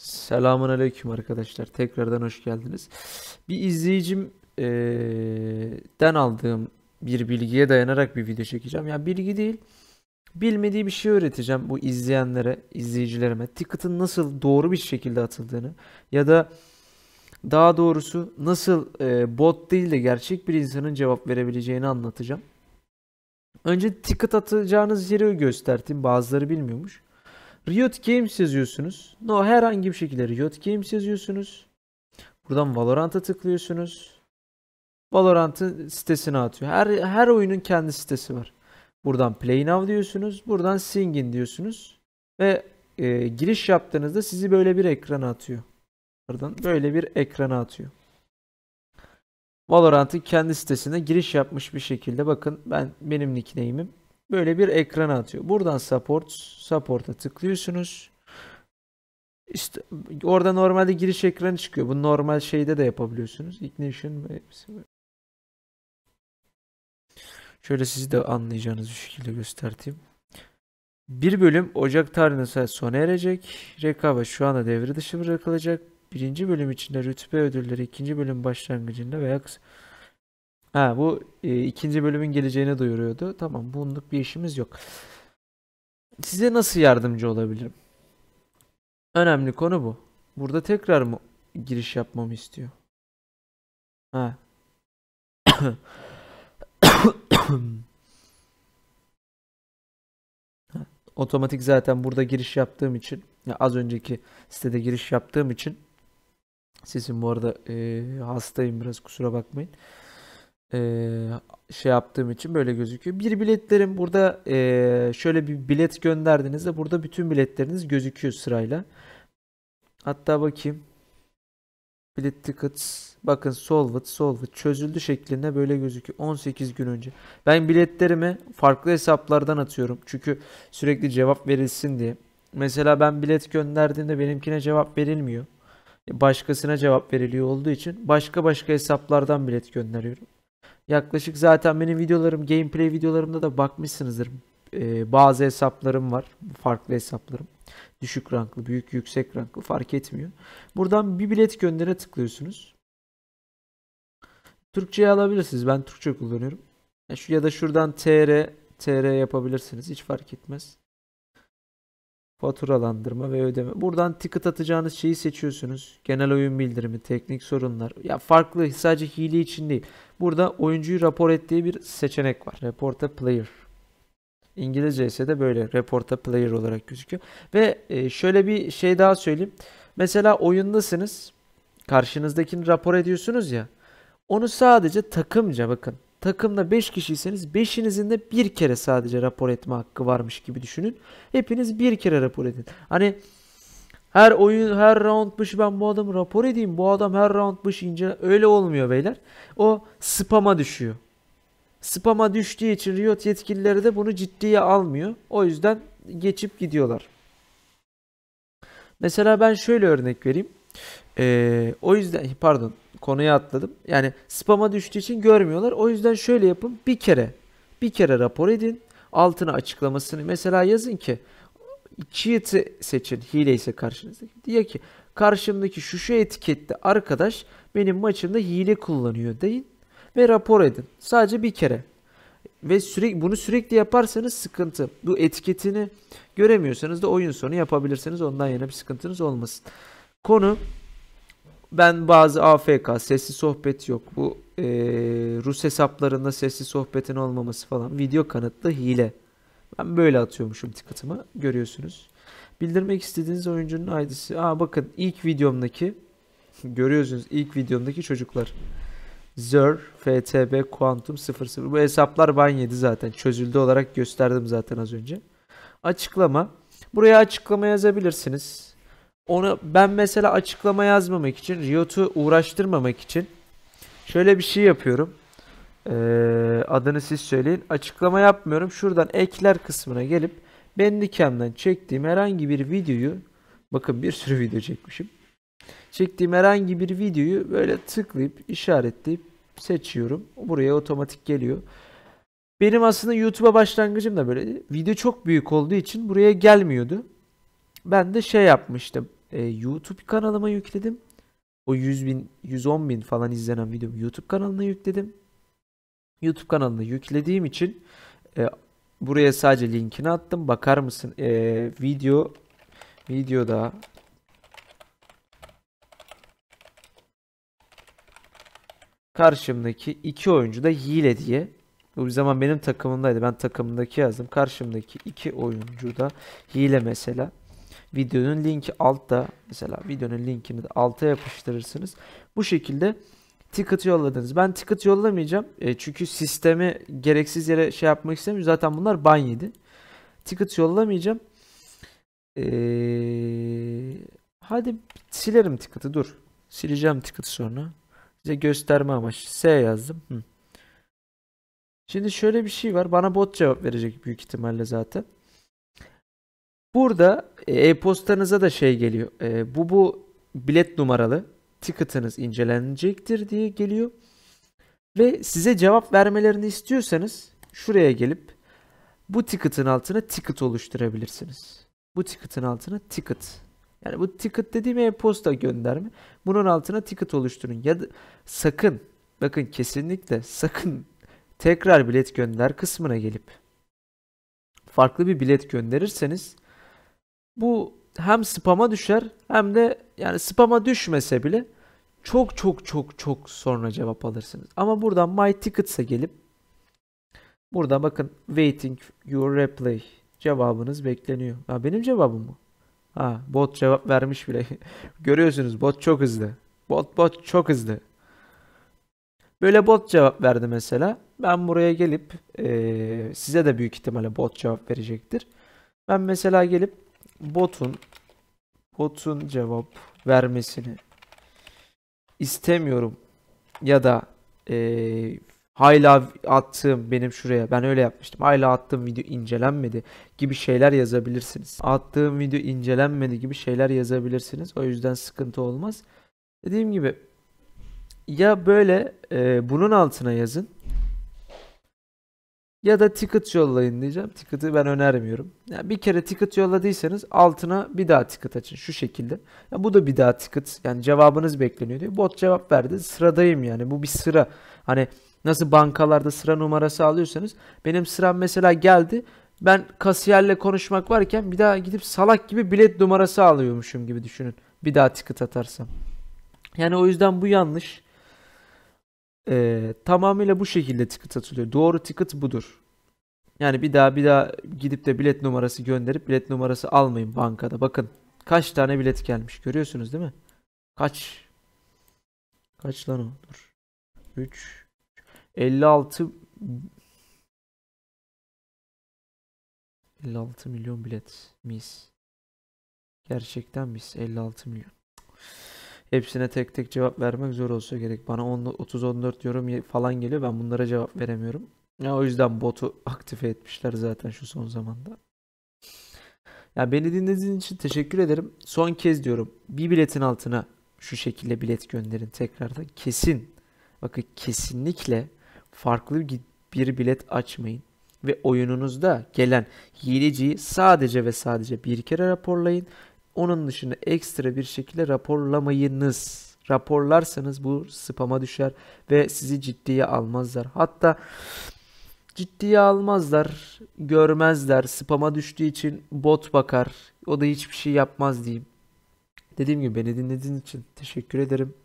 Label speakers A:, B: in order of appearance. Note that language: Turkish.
A: Selamun Aleyküm arkadaşlar. Tekrardan hoş geldiniz. Bir izleyicimden aldığım bir bilgiye dayanarak bir video çekeceğim. Yani bilgi değil, bilmediği bir şey öğreteceğim bu izleyenlere, izleyicilerime. Ticket'ın nasıl doğru bir şekilde atıldığını ya da daha doğrusu nasıl bot değil de gerçek bir insanın cevap verebileceğini anlatacağım. Önce ticket atacağınız yeri gösterdim. Bazıları bilmiyormuş. Riot Games yazıyorsunuz. No herhangi bir şekilde Riot Games yazıyorsunuz. Buradan Valorant'a tıklıyorsunuz. Valorant'ın sitesine atıyor. Her, her oyunun kendi sitesi var. Buradan Play Now diyorsunuz. Buradan Sing In diyorsunuz. Ve e, giriş yaptığınızda sizi böyle bir ekrana atıyor. Buradan böyle bir ekrana atıyor. Valorant'ın kendi sitesine giriş yapmış bir şekilde bakın ben benim nickname'im böyle bir ekrana atıyor. Buradan support, support'a tıklıyorsunuz. İşte orada normalde giriş ekranı çıkıyor. Bu normal şeyde de yapabiliyorsunuz. Ignition Şöyle sizi de anlayacağınız bir şekilde göstereyim. Bir bölüm Ocak tarihinde sona erecek. Rekaba şu anda devre dışı bırakılacak. Birinci bölüm içinde rütbe ödülleri ikinci bölüm başlangıcında veya kısa Ha bu e, ikinci bölümün geleceğini duyuruyordu. Tamam bunluk bir işimiz yok. Size nasıl yardımcı olabilirim? Önemli konu bu. Burada tekrar mı giriş yapmamı istiyor? Ha. Otomatik zaten burada giriş yaptığım için, ya az önceki sitede giriş yaptığım için sesim bu arada e, hastayım biraz kusura bakmayın e, şey yaptığım için böyle gözüküyor. Bir biletlerim burada e, şöyle bir bilet gönderdiğinizde burada bütün biletleriniz gözüküyor sırayla. Hatta bakayım. Bilet tickets. Bakın Solvit, Solvit çözüldü şeklinde böyle gözüküyor. 18 gün önce. Ben biletlerimi farklı hesaplardan atıyorum. Çünkü sürekli cevap verilsin diye. Mesela ben bilet gönderdiğimde benimkine cevap verilmiyor. Başkasına cevap veriliyor olduğu için başka başka hesaplardan bilet gönderiyorum. Yaklaşık zaten benim videolarım, gameplay videolarımda da bakmışsınızdır. Ee, bazı hesaplarım var. Farklı hesaplarım. Düşük ranklı, büyük, yüksek ranklı fark etmiyor. Buradan bir bilet göndere tıklıyorsunuz. Türkçe'ye alabilirsiniz. Ben Türkçe kullanıyorum. Ya, şu, ya da şuradan TR, TR yapabilirsiniz. Hiç fark etmez. Faturalandırma ve ödeme. Buradan ticket atacağınız şeyi seçiyorsunuz. Genel oyun bildirimi, teknik sorunlar. Ya farklı sadece hile için değil. Burada oyuncuyu rapor et diye bir seçenek var. Report a player. İngilizce ise de böyle report a player olarak gözüküyor. Ve e, şöyle bir şey daha söyleyeyim. Mesela oyundasınız. Karşınızdakini rapor ediyorsunuz ya. Onu sadece takımca bakın takımda 5 kişiyseniz 5'inizin de bir kere sadece rapor etme hakkı varmış gibi düşünün. Hepiniz bir kere rapor edin. Hani her oyun her round başı ben bu adamı rapor edeyim. Bu adam her round başı ince öyle olmuyor beyler. O spama düşüyor. Spama düştüğü için Riot yetkilileri de bunu ciddiye almıyor. O yüzden geçip gidiyorlar. Mesela ben şöyle örnek vereyim. Ee, o yüzden pardon konuya atladım. Yani spama düştüğü için görmüyorlar. O yüzden şöyle yapın. Bir kere bir kere rapor edin. Altına açıklamasını mesela yazın ki cheat'i seçin hile ise karşınızdaki. Diye ki karşımdaki şu şu etiketli arkadaş benim maçımda hile kullanıyor deyin ve rapor edin. Sadece bir kere. Ve sürekli bunu sürekli yaparsanız sıkıntı. Bu etiketini göremiyorsanız da oyun sonu yapabilirsiniz. Ondan yana bir sıkıntınız olmasın. Konu ben bazı AFK, sesli sohbet yok. Bu e, Rus hesaplarında sesli sohbetin olmaması falan. Video kanıtlı hile. Ben böyle atıyormuşum ticket'ımı. Görüyorsunuz. Bildirmek istediğiniz oyuncunun ID'si. Aa bakın ilk videomdaki görüyorsunuz ilk videomdaki çocuklar. Zer, FTB, Quantum 00. Bu hesaplar ban yedi zaten. Çözüldü olarak gösterdim zaten az önce. Açıklama. Buraya açıklama yazabilirsiniz onu ben mesela açıklama yazmamak için Riot'u uğraştırmamak için şöyle bir şey yapıyorum. Ee, adını siz söyleyin. Açıklama yapmıyorum. Şuradan ekler kısmına gelip ben Nikam'dan çektiğim herhangi bir videoyu bakın bir sürü video çekmişim. Çektiğim herhangi bir videoyu böyle tıklayıp işaretleyip seçiyorum. Buraya otomatik geliyor. Benim aslında YouTube'a başlangıcım da böyle video çok büyük olduğu için buraya gelmiyordu. Ben de şey yapmıştım e, YouTube kanalıma yükledim. O 100 bin, 110 bin falan izlenen videomu YouTube kanalına yükledim. YouTube kanalına yüklediğim için e, buraya sadece linkini attım. Bakar mısın? E, video videoda karşımdaki iki oyuncu da hile diye. Bu bir zaman benim takımımdaydı. Ben takımındaki yazdım. Karşımdaki iki oyuncu da hile mesela. Videonun linki altta. Mesela videonun linkini de alta yapıştırırsınız. Bu şekilde ticket yolladınız. Ben ticket yollamayacağım. E, çünkü sistemi gereksiz yere şey yapmak istemiyorum. Zaten bunlar ban yedi. Ticket yollamayacağım. E, hadi silerim ticket'ı dur. Sileceğim ticket'ı sonra. Size gösterme amaçlı. S yazdım. Hı. Şimdi şöyle bir şey var. Bana bot cevap verecek büyük ihtimalle zaten. Burada e, e-postanıza da şey geliyor. E, bu bu bilet numaralı ticket'ınız incelenecektir diye geliyor. Ve size cevap vermelerini istiyorsanız şuraya gelip bu ticket'ın altına ticket oluşturabilirsiniz. Bu ticket'ın altına ticket. Yani bu ticket dediğim e-posta gönderme. Bunun altına ticket oluşturun. Ya da sakın bakın kesinlikle sakın tekrar bilet gönder kısmına gelip farklı bir bilet gönderirseniz bu hem spam'a düşer hem de yani spam'a düşmese bile çok çok çok çok sonra cevap alırsınız. Ama buradan My Tickets'a gelip burada bakın waiting your reply cevabınız bekleniyor. Ha benim cevabım mı? Ha bot cevap vermiş bile. Görüyorsunuz bot çok hızlı. Bot bot çok hızlı. Böyle bot cevap verdi mesela. Ben buraya gelip e, size de büyük ihtimalle bot cevap verecektir. Ben mesela gelip botun botun cevap vermesini istemiyorum ya da e, hayla attığım benim şuraya ben öyle yapmıştım hayla attığım video incelenmedi gibi şeyler yazabilirsiniz attığım video incelenmedi gibi şeyler yazabilirsiniz o yüzden sıkıntı olmaz dediğim gibi ya böyle e, bunun altına yazın ya da ticket yollayın diyeceğim. Ticket'ı ben önermiyorum. Yani bir kere ticket yolladıysanız altına bir daha ticket açın şu şekilde. Yani bu da bir daha ticket yani cevabınız bekleniyor diyor. Bot cevap verdi. Sıradayım yani. Bu bir sıra. Hani nasıl bankalarda sıra numarası alıyorsanız benim sıram mesela geldi. Ben kasiyerle konuşmak varken bir daha gidip salak gibi bilet numarası alıyormuşum gibi düşünün. Bir daha ticket atarsam. Yani o yüzden bu yanlış. Ee, tamamıyla bu şekilde ticket atılıyor. Doğru ticket budur. Yani bir daha bir daha gidip de bilet numarası gönderip bilet numarası almayın bankada. Bakın kaç tane bilet gelmiş görüyorsunuz değil mi? Kaç? Kaç lan o? Dur. 3 56 56 milyon bilet mis. Gerçekten mis 56 milyon. Hepsine tek tek cevap vermek zor olsa gerek. Bana 30-14 yorum falan geliyor. Ben bunlara cevap veremiyorum. Ya o yüzden botu aktive etmişler zaten şu son zamanda. Ya beni dinlediğiniz için teşekkür ederim. Son kez diyorum. Bir biletin altına şu şekilde bilet gönderin tekrardan. Kesin. Bakın kesinlikle farklı bir bilet açmayın. Ve oyununuzda gelen hileciyi sadece ve sadece bir kere raporlayın onun dışında ekstra bir şekilde raporlamayınız. Raporlarsanız bu spama düşer ve sizi ciddiye almazlar. Hatta ciddiye almazlar, görmezler. Spama düştüğü için bot bakar. O da hiçbir şey yapmaz diyeyim. Dediğim gibi beni dinlediğiniz için teşekkür ederim.